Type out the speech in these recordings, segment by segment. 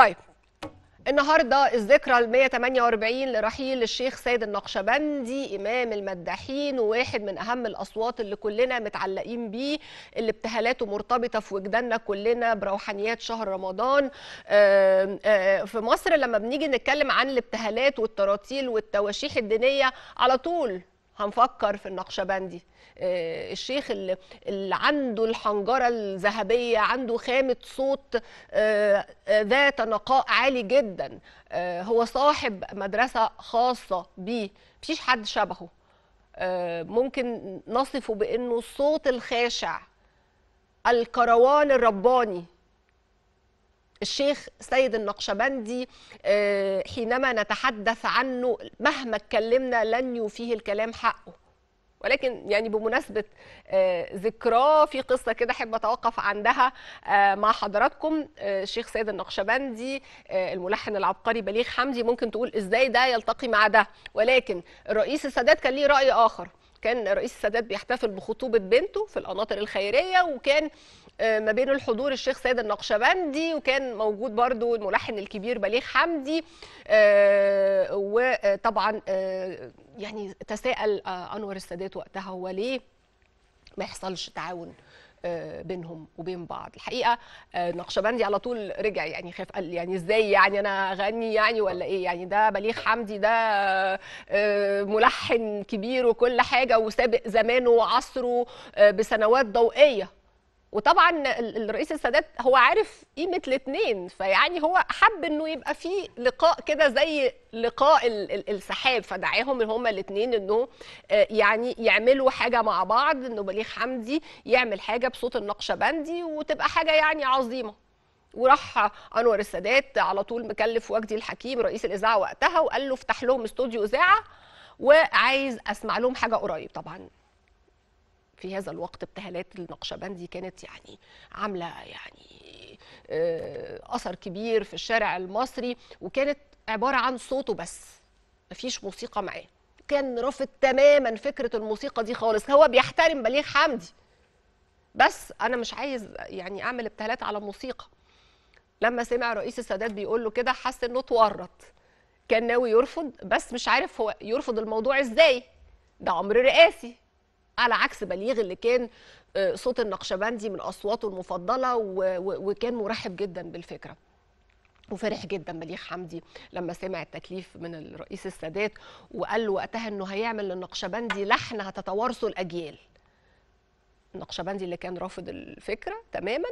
طيب النهارده الذكرى ال 148 لرحيل الشيخ سيد النقشبندي امام المداحين وواحد من اهم الاصوات اللي كلنا متعلقين بيه اللي ابتهالاته مرتبطه في وجداننا كلنا بروحانيات شهر رمضان في مصر لما بنيجي نتكلم عن الابتهالات والتراتيل والتواشيح الدينيه على طول هنفكر في النقشبندي آه، الشيخ اللي, اللي عنده الحنجره الذهبيه عنده خامه صوت آه، آه، ذات نقاء عالي جدا هو صاحب مدرسه خاصه بيه مفيش حد شبهه ممكن نصفه بانه الصوت الخاشع الكروان الرباني الشيخ سيد النقشبندي آه، حينما نتحدث عنه مهما اتكلمنا لن يوفيه الكلام حقه ولكن يعني بمناسبة آه، ذكراه في قصة كده أحب أتوقف عندها آه، مع حضراتكم الشيخ سيد النقشبندي الملحن العبقري بليغ حمدي ممكن تقول إزاي ده يلتقي مع ده ولكن الرئيس السادات كان ليه رأي آخر كان رئيس السادات بيحتفل بخطوبة بنته في القناطر الخيرية وكان آه، ما بين الحضور الشيخ سيد النقشبندي وكان موجود برضو الملحن الكبير بليغ حمدي آه، وطبعا آه، يعني تساءل انور السادات وقتها هو ليه ما يحصلش تعاون بينهم وبين بعض الحقيقه نقشبندي على طول رجع يعني خاف قال يعني ازاي يعني انا اغني يعني ولا ايه يعني ده بليغ حمدي ده ملحن كبير وكل حاجه وسابق زمانه وعصره بسنوات ضوئيه وطبعا الرئيس السادات هو عارف قيمه الاثنين فيعني هو حب انه يبقى في لقاء كده زي لقاء السحاب فدعاهم ان هما الاثنين انه آه، يعني يعملوا حاجه مع بعض انه بليغ حمدي يعمل حاجه بصوت النقشبندي وتبقى حاجه يعني عظيمه وراح انور السادات على طول مكلف وجدي الحكيم رئيس الاذاعه وقتها وقال له افتح لهم استوديو اذاعه وعايز اسمع لهم حاجه قريب طبعا في هذا الوقت ابتهالات النقشبندي كانت يعني عامله يعني آه، اثر كبير في الشارع المصري وكانت عباره عن صوته بس مفيش موسيقى معاه كان رافض تماما فكره الموسيقى دي خالص هو بيحترم بليغ حمدي بس انا مش عايز يعني اعمل ابتهالات على موسيقى لما سمع رئيس السادات بيقول له كده حس انه اتورط كان ناوي يرفض بس مش عارف هو يرفض الموضوع ازاي ده امر رئاسي على عكس بليغ اللي كان آه، صوت النقشبندي من اصواته المفضله وكان مرحب جدا بالفكره وفرح جدا بليغ حمدي لما سمع التكليف من الرئيس السادات وقال له وقتها انه هيعمل للنقشبندي لحن هتتوارثه الاجيال النقشبندي اللي كان رافض الفكره تماما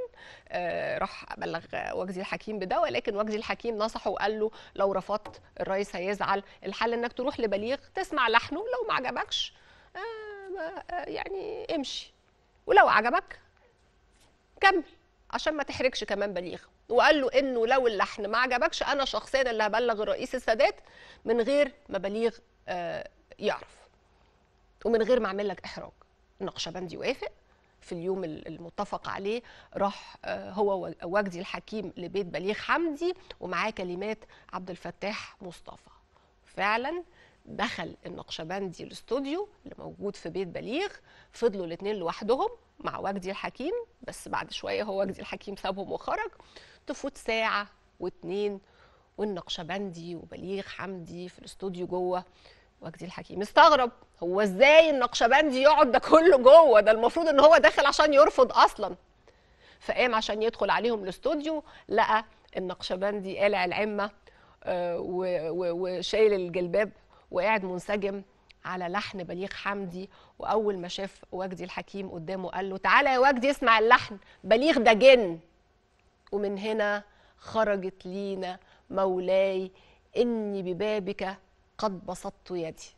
آه راح بلغ وجدي الحكيم بده ولكن وجدي الحكيم نصحه وقال له لو رفضت الرئيس هيزعل الحل انك تروح لبليغ تسمع لحنه لو ما عجبكش يعني امشي ولو عجبك كمل عشان ما تحرجش كمان بليغ وقال له انه لو اللحن ما عجبكش انا شخصيا اللي هبلغ الرئيس السادات من غير ما بليغ آه، يعرف ومن غير ما اعمل لك احراج النقشبندي وافق في اليوم المتفق عليه راح آه، هو وجدي الحكيم لبيت بليغ حمدي ومعاه كلمات عبد الفتاح مصطفى فعلا دخل النقشبندي الاستوديو اللي موجود في بيت بليغ فضلوا الاثنين لوحدهم مع وجدي الحكيم بس بعد شويه هو وجدي الحكيم سابهم وخرج تفوت ساعه واتنين والنقشبندي وبليغ حمدي في الاستوديو جوه وجدي الحكيم استغرب هو ازاي النقشبندي يقعد ده كله جوه ده المفروض ان هو داخل عشان يرفض اصلا فقام عشان يدخل عليهم الاستوديو لقى النقشبندي قالع العمه آه، وشايل الجلباب وقاعد منسجم على لحن بليغ حمدي واول ما شاف وجدي الحكيم قدامه قال له تعالى يا وجدي اسمع اللحن بليغ ده جن ومن هنا خرجت لينا مولاي اني ببابك قد بسطت يدي